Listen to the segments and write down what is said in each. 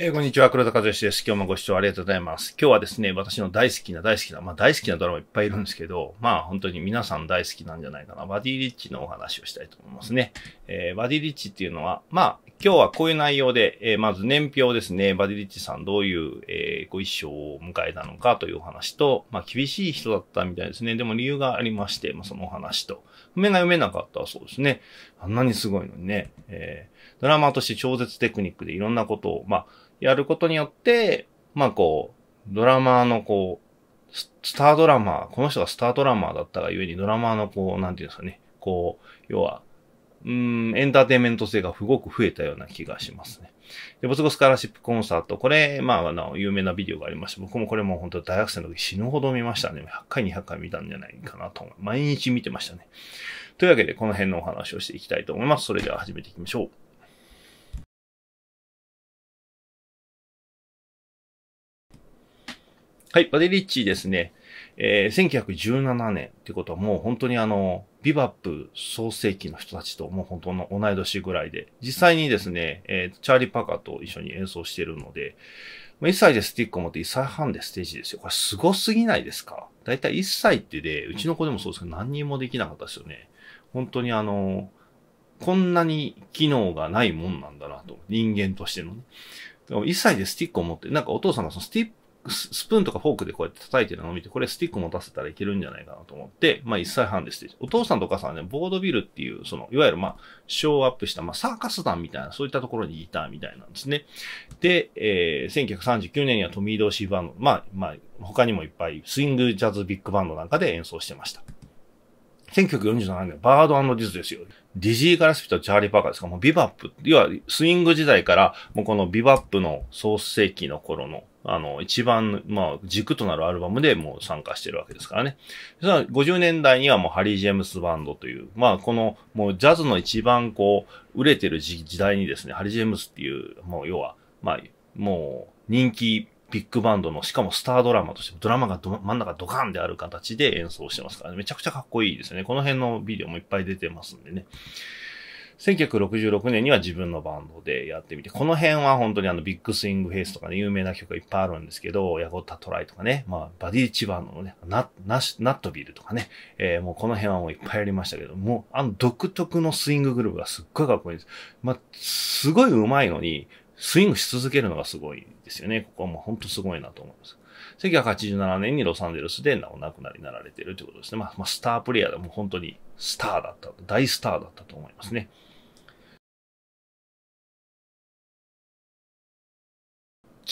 えー、こんにちは、黒田和義です。今日もご視聴ありがとうございます。今日はですね、私の大好きな大好きな、まあ大好きなドラマいっぱいいるんですけど、まあ本当に皆さん大好きなんじゃないかな、バディリッチのお話をしたいと思いますね。えー、バディリッチっていうのは、まあ今日はこういう内容で、えー、まず年表ですね、バディリッチさんどういう、えー、ご一生を迎えたのかというお話と、まあ厳しい人だったみたいですね。でも理由がありまして、まあそのお話と、目が読めなかったそうですね。あんなにすごいのにね、えー、ドラマとして超絶テクニックでいろんなことを、まあやることによって、まあこう、ドラマーのこう、スタードラマー、この人がスタードラマーだったがゆえにドラマーのこう、なんていうんですかね、こう、要は、うん、エンターテイメント性がすごく増えたような気がしますね。で、ボツゴスカラシップコンサート。これ、まあ、あの、有名なビデオがありまして、僕もこれも本当大学生の時死ぬほど見ましたね。100回、200回見たんじゃないかなと思う。毎日見てましたね。というわけで、この辺のお話をしていきたいと思います。それでは始めていきましょう。はい、バデリッチですね。えー、1917年ってことはもう本当にあの、ビバップ創世期の人たちともう本当の同い年ぐらいで、実際にですね、えー、チャーリー・パーカーと一緒に演奏してるので、1歳でスティックを持って1歳半でステージですよ。これすごすぎないですかだいたい1歳ってで、うちの子でもそうですけど何人もできなかったですよね。本当にあの、こんなに機能がないもんなんだなと。人間としてのね。1歳でスティックを持って、なんかお父さんがそのスティックスプーンとかフォークでこうやって叩いてるのを見て、これスティック持たせたらいけるんじゃないかなと思って、まあ1歳半でして、お父さんとお母さんはね、ボードビルっていう、その、いわゆるまあ、ショーアップした、まあサーカス団みたいな、そういったところにいたみたいなんですね。で、えー、1939年にはトミー・ドーシーバンド、まあ、まあ、他にもいっぱい、スイングジャズビッグバンドなんかで演奏してました。1947年、バードディズですよ。ディジーガラスるとチャーリー・パーカーですかもうビバップ、要はスイング時代から、もうこのビバップの創世期の頃の、あの、一番、まあ、軸となるアルバムでもう参加してるわけですからね。50年代にはもうハリー・ジェームス・バンドという、まあ、この、もうジャズの一番こう、売れてる時代にですね、ハリー・ジェームスっていう、もう要は、まあ、もう人気ビッグバンドの、しかもスタードラマとして、ドラマがど真ん中ドカンである形で演奏してますから、ね、めちゃくちゃかっこいいですね。この辺のビデオもいっぱい出てますんでね。1966年には自分のバンドでやってみて、この辺は本当にあのビッグスイングフェイスとかね、有名な曲がいっぱいあるんですけど、ヤゴタトライとかね、まあ、バディチバンドのね、ナナナットビルとかね、えー、もうこの辺はもういっぱいやりましたけど、もうあの独特のスインググループがすっごいかっこいいです。まあ、すごい上手いのに、スイングし続けるのがすごいですよね。ここはもう本当すごいなと思います。1987年にロサンゼルスでお亡くなりになられているということですね。まあ、まあ、スタープレイヤーでも本当にスターだった、大スターだったと思いますね。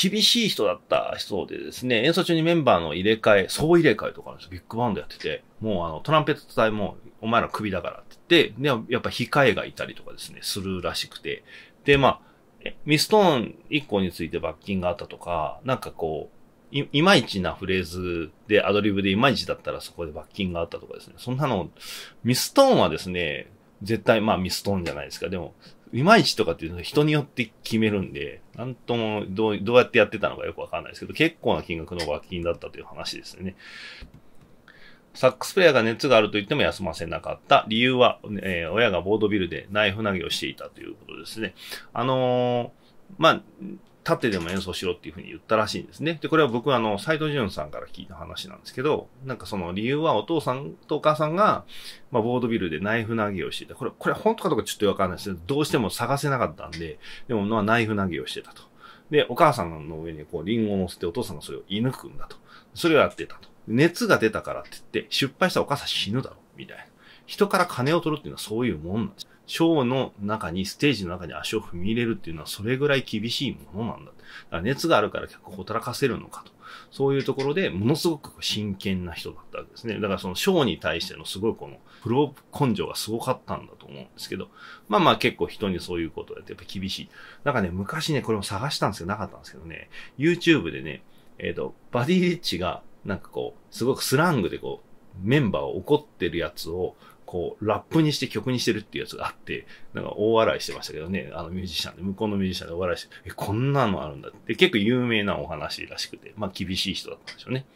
厳しい人だった人でですね、演奏中にメンバーの入れ替え、総入れ替えとかビッグバンドやってて、もうあの、トランペット隊もお前ら首だからって言って、で、やっぱ控えがいたりとかですね、するらしくて、で、まあ、ミストーン1個について罰金があったとか、なんかこう、い、いまいちなフレーズでアドリブでいまいちだったらそこで罰金があったとかですね。そんなの、ミストーンはですね、絶対まあミストーンじゃないですか。でも、いまいちとかっていうのは人によって決めるんで、なんともどう、どうやってやってたのかよくわかんないですけど、結構な金額の罰金だったという話ですね。サックスプレアが熱があると言っても休ませなかった。理由は、えー、親がボードビルでナイフ投げをしていたということですね。あのー、まあ、立ってでも演奏しろっていうふうに言ったらしいんですね。で、これは僕はあの、斎藤淳さんから聞いた話なんですけど、なんかその理由はお父さんとお母さんが、まあ、ボードビルでナイフ投げをしていた。これ、これ本当かどうかちょっとわかんないですけど、どうしても探せなかったんで、でも、ナイフ投げをしてたと。で、お母さんの上にこう、リンゴを乗せてお父さんがそれを射抜くんだと。それをやってたと。熱が出たからって言って、失敗したらお母さん死ぬだろ、みたいな。人から金を取るっていうのはそういうもんなんです。ショーの中に、ステージの中に足を踏み入れるっていうのはそれぐらい厳しいものなんだ。だから熱があるから客を働かせるのかと。そういうところでものすごく真剣な人だったわけですね。だからそのショーに対してのすごいこのプロ根性がすごかったんだと思うんですけど、まあまあ結構人にそういうことをやってやっぱ厳しい。なんかね、昔ね、これも探したんですけどなかったんですけどね、YouTube でね、えっ、ー、と、バディリッチがなんかこう、すごくスラングでこう、メンバーを怒ってるやつを、こう、ラップにして曲にしてるっていうやつがあって、なんか大笑いしてましたけどね、あのミュージシャンで、向こうのミュージシャンで大笑いして、え、こんなのあるんだって、結構有名なお話らしくて、まあ厳しい人だったんでしょうね。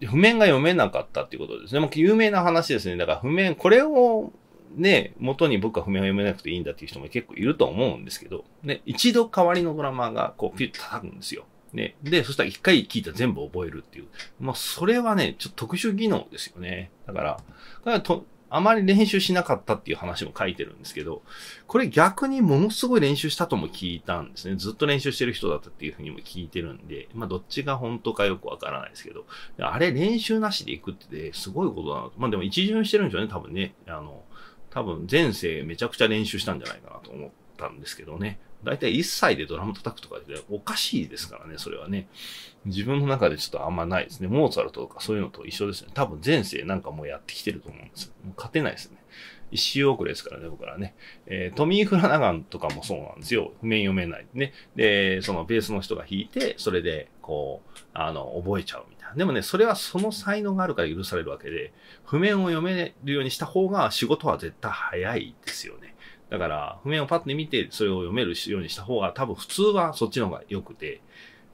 譜面が読めなかったっていうことですね。もう有名な話ですね。だから譜面、これをね、元に僕は譜面を読めなくていいんだっていう人も結構いると思うんですけど、ね、一度代わりのドラマーがこうピュッと叩くんですよ。ね。で、そしたら一回聞いたら全部覚えるっていう。まあ、それはね、ちょっと特殊技能ですよね。だから、からとあまり練習しなかったっていう話も書いてるんですけど、これ逆にものすごい練習したとも聞いたんですね。ずっと練習してる人だったっていうふうにも聞いてるんで、まあどっちが本当かよくわからないですけど、あれ練習なしで行くってすごいことだなと。まあでも一巡してるんでしょうね、多分ね。あの、多分前世めちゃくちゃ練習したんじゃないかなと思ったんですけどね。だいたい1歳でドラム叩くとかでおかしいですからね、それはね。自分の中でちょっとあんまないですね。モーツァルトとかそういうのと一緒ですね。多分前世なんかもうやってきてると思うんですよ。もう勝てないですね。一周遅れですからね、僕らね。えー、トミー・フラナガンとかもそうなんですよ。譜面読めないね。で、そのベースの人が弾いて、それで、こう、あの、覚えちゃうみたいな。でもね、それはその才能があるから許されるわけで、譜面を読めるようにした方が仕事は絶対早いですよね。だから、譜面をパッて見て、それを読めるようにした方が、多分普通はそっちの方が良くて、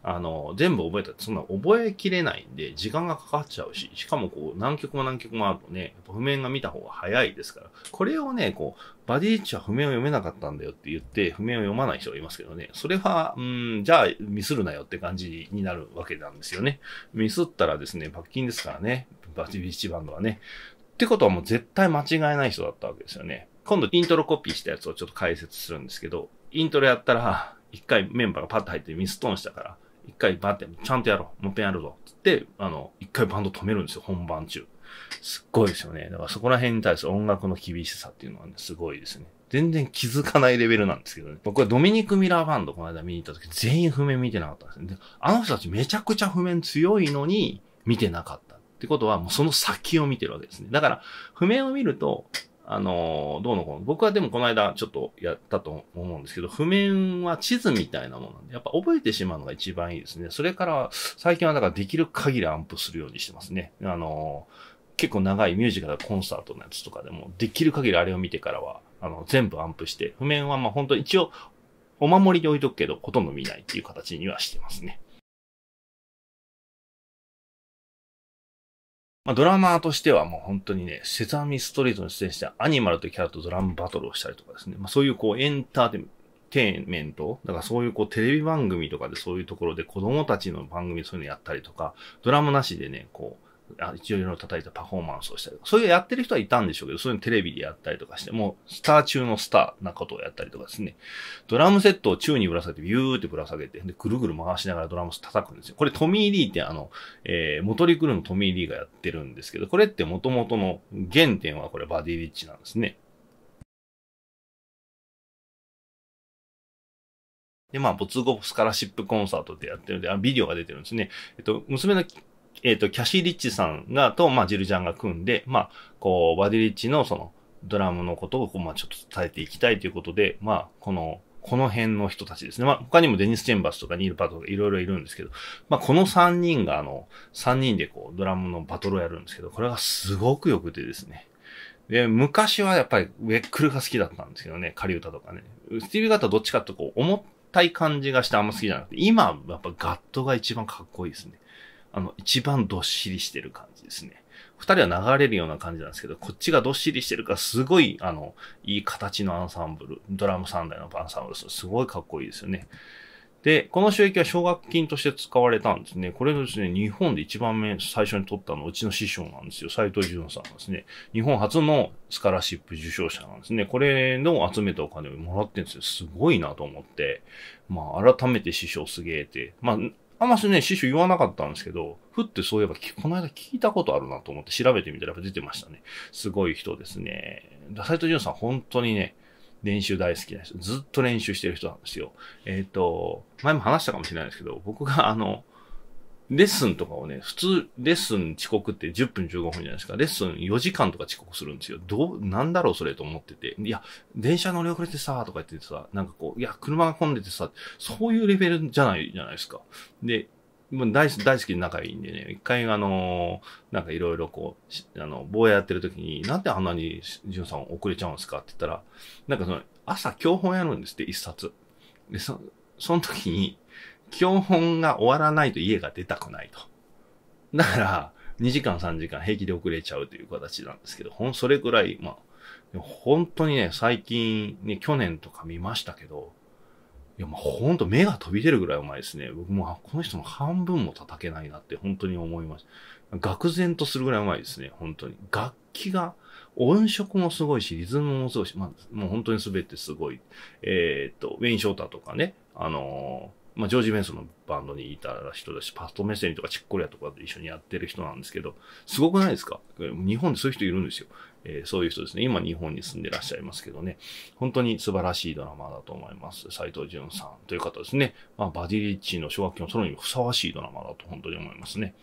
あの、全部覚えたそんな覚えきれないんで、時間がかかっちゃうし、しかもこう、何曲も何曲もあるとね、譜面が見た方が早いですから、これをね、こう、バディーチは譜面を読めなかったんだよって言って、譜面を読まない人がいますけどね、それは、うん、じゃあミスるなよって感じになるわけなんですよね。ミスったらですね、罰金ですからね、バディーチバンドはね。ってことはもう絶対間違えない人だったわけですよね。今度イントロコピーしたやつをちょっと解説するんですけど、イントロやったら、一回メンバーがパッと入ってミストーンしたから、一回バンって、ちゃんとやろう。もっぺんやるぞ。つって、あの、一回バンド止めるんですよ、本番中。すっごいですよね。だからそこら辺に対する音楽の厳しさっていうのはね、すごいですね。全然気づかないレベルなんですけどね。僕はドミニク・ミラーバンドこの間見に行った時、全員譜面見てなかったんですね。であの人たちめちゃくちゃ譜面強いのに、見てなかった。ってことは、もうその先を見てるわけですね。だから、譜面を見ると、あの、どうのこうの。僕はでもこの間ちょっとやったと思うんですけど、譜面は地図みたいなものなんで、やっぱ覚えてしまうのが一番いいですね。それから、最近はだからできる限りアンプするようにしてますね。あの、結構長いミュージカルコンサートのやつとかでも、できる限りあれを見てからは、あの、全部アンプして、譜面はまあ本当一応、お守りに置いとくけど、ほとんど見ないっていう形にはしてますね。まあ、ドラマーとしてはもう本当にね、セザミストリートに出演してアニマルというキャラとドラムバトルをしたりとかですね、まあ、そういうこうエンターテインメント、だからそういうこうテレビ番組とかでそういうところで子供たちの番組そういうのやったりとか、ドラマなしでね、こう、あ一応いろいろ叩いたパフォーマンスをしたりとか、そういうやってる人はいたんでしょうけど、そういうのテレビでやったりとかして、もうスター中のスターなことをやったりとかですね、ドラムセットを宙にぶら下げて、ビューってぶら下げて、で、ぐるぐる回しながらドラム叩くんですよ。これトミー・リーってあの、えー、モトリクルのトミー・リーがやってるんですけど、これって元々の原点はこれバディ・リッチなんですね。で、まあ、没後スカラシップコンサートでやってるんで、あビデオが出てるんですね。えっと、娘のえっ、ー、と、キャシー・リッチさんが、と、まあ、ジルジャンが組んで、まあ、こう、バディ・リッチのその、ドラムのことを、こう、まあ、ちょっと伝えていきたいということで、まあ、この、この辺の人たちですね。まあ、他にもデニス・チェンバスとかニール・パートとかいろいろいるんですけど、まあ、この3人が、あの、3人でこう、ドラムのバトルをやるんですけど、これがすごく良くてですね。で、昔はやっぱりウェックルが好きだったんですけどね、仮歌とかね。スティービー・ガットはどっちかとこう、重たい感じがしてあんま好きじゃなくて、今、やっぱガットが一番かっこいいですね。あの、一番どっしりしてる感じですね。二人は流れるような感じなんですけど、こっちがどっしりしてるから、すごい、あの、いい形のアンサンブル、ドラム3台のアンサンブル、すごいかっこいいですよね。で、この収益は奨学金として使われたんですね。これですね、日本で一番目、最初に取ったのうちの師匠なんですよ。斎藤淳さんんですね。日本初のスカラシップ受賞者なんですね。これの集めたお金をもらってるんですよ。すごいなと思って。まあ、改めて師匠すげえって。まあ、あんましね、師匠言わなかったんですけど、ふってそういえば、この間聞いたことあるなと思って調べてみたら出てましたね。すごい人ですね。ジ藤ンさん、本当にね、練習大好きな人、ずっと練習してる人なんですよ。えっ、ー、と、前も話したかもしれないですけど、僕があの、レッスンとかをね、普通、レッスン遅刻って10分15分じゃないですか。レッスン4時間とか遅刻するんですよ。どう、なんだろうそれと思ってて。いや、電車乗り遅れてさ、とか言っててさ、なんかこう、いや、車が混んでてさ、そういうレベルじゃないじゃないですか。で、もう大大好きで仲いいんでね、一回あのー、なんかいろいろこう、あの、坊ややってる時に、なんであんなにんさん遅れちゃうんですかって言ったら、なんかその、朝教本やるんですって、一冊。で、そ、その時に、教本が終わらないと家が出たくないと。だから、2時間3時間平気で遅れちゃうという形なんですけど、ほん、それくらい、まあ、本当にね、最近、ね、去年とか見ましたけど、いや、ほんと目が飛び出るぐらいうまいですね。僕も、この人の半分も叩けないなって本当に思いました。愕然とするぐらいうまいですね、本当に。楽器が、音色もすごいし、リズムもすごいし、まあ、もう本当に全てすごい。えー、っと、ウェイン・ショーターとかね、あのーまあ、ジョージ・メンソンのバンドにいた人だし、パットメッセンとかチッコリアとかと一緒にやってる人なんですけど、すごくないですか日本でそういう人いるんですよ。えー、そういう人ですね。今日本に住んでらっしゃいますけどね。本当に素晴らしいドラマだと思います。斎藤淳さんという方ですね。まあ、バディリッチの奨学金をソロにふさわしいドラマだと本当に思いますね。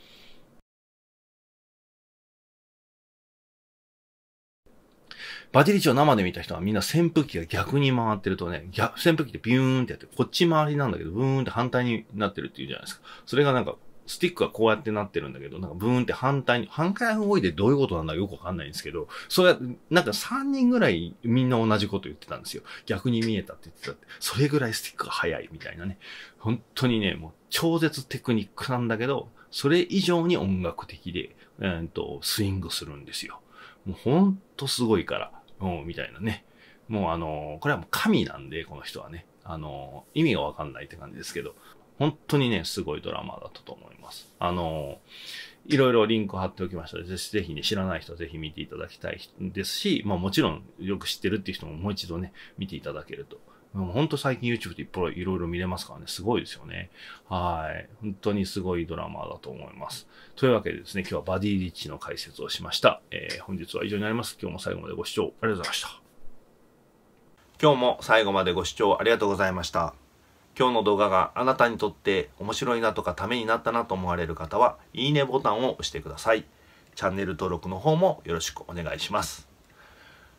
バディリチを生で見た人はみんな扇風機が逆に回ってるとね、逆、扇風機ってビューンってやって、こっち回りなんだけど、ブーンって反対になってるって言うじゃないですか。それがなんか、スティックがこうやってなってるんだけど、なんかブーンって反対に、反対動いてどういうことなんだよくわかんないんですけど、そって、なんか3人ぐらいみんな同じこと言ってたんですよ。逆に見えたって言ってたって。それぐらいスティックが速いみたいなね。本当にね、もう超絶テクニックなんだけど、それ以上に音楽的で、えー、っと、スイングするんですよ。もうほんとすごいから。うん、みたいなね。もうあの、これはもう神なんで、この人はね。あの、意味がわかんないって感じですけど、本当にね、すごいドラマだったと思います。あの、いろいろリンク貼っておきましたので、ぜひね、知らない人はぜひ見ていただきたいですし、まあもちろんよく知ってるっていう人ももう一度ね、見ていただけるとほんと最近 YouTube でいろいろ見れますからね、すごいですよね。はい。本当にすごいドラマだと思います。というわけでですね、今日はバディリッチの解説をしました。えー、本日は以上になります。今日も最後までご視聴ありがとうございました。今日も最後までご視聴ありがとうございました。今日の動画があなたにとって面白いなとかためになったなと思われる方は、いいねボタンを押してください。チャンネル登録の方もよろしくお願いします。